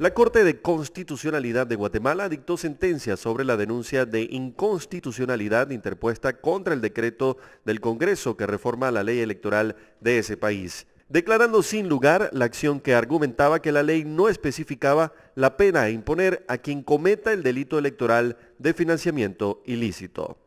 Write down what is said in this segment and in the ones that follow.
La Corte de Constitucionalidad de Guatemala dictó sentencia sobre la denuncia de inconstitucionalidad interpuesta contra el decreto del Congreso que reforma la ley electoral de ese país, declarando sin lugar la acción que argumentaba que la ley no especificaba la pena a imponer a quien cometa el delito electoral de financiamiento ilícito.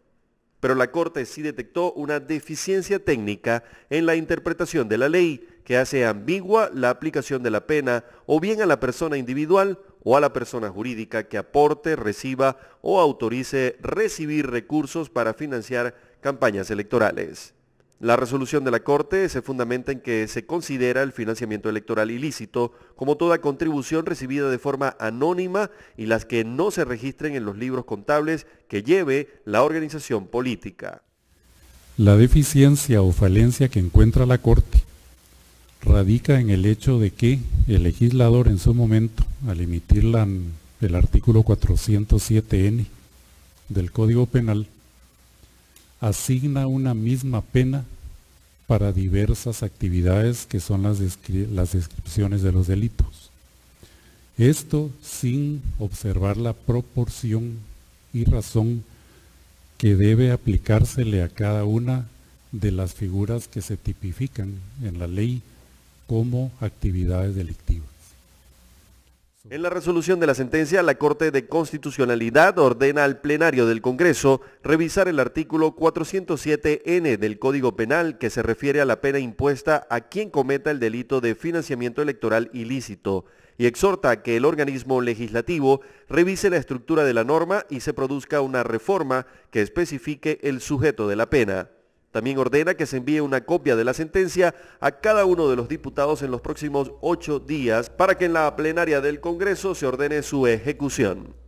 Pero la Corte sí detectó una deficiencia técnica en la interpretación de la ley que hace ambigua la aplicación de la pena o bien a la persona individual o a la persona jurídica que aporte, reciba o autorice recibir recursos para financiar campañas electorales. La resolución de la Corte se fundamenta en que se considera el financiamiento electoral ilícito como toda contribución recibida de forma anónima y las que no se registren en los libros contables que lleve la organización política. La deficiencia o falencia que encuentra la Corte radica en el hecho de que el legislador en su momento, al emitir el artículo 407N del Código Penal, asigna una misma pena para diversas actividades que son las, las descripciones de los delitos. Esto sin observar la proporción y razón que debe aplicársele a cada una de las figuras que se tipifican en la ley como actividades delictivas. En la resolución de la sentencia, la Corte de Constitucionalidad ordena al plenario del Congreso revisar el artículo 407N del Código Penal que se refiere a la pena impuesta a quien cometa el delito de financiamiento electoral ilícito y exhorta que el organismo legislativo revise la estructura de la norma y se produzca una reforma que especifique el sujeto de la pena. También ordena que se envíe una copia de la sentencia a cada uno de los diputados en los próximos ocho días para que en la plenaria del Congreso se ordene su ejecución.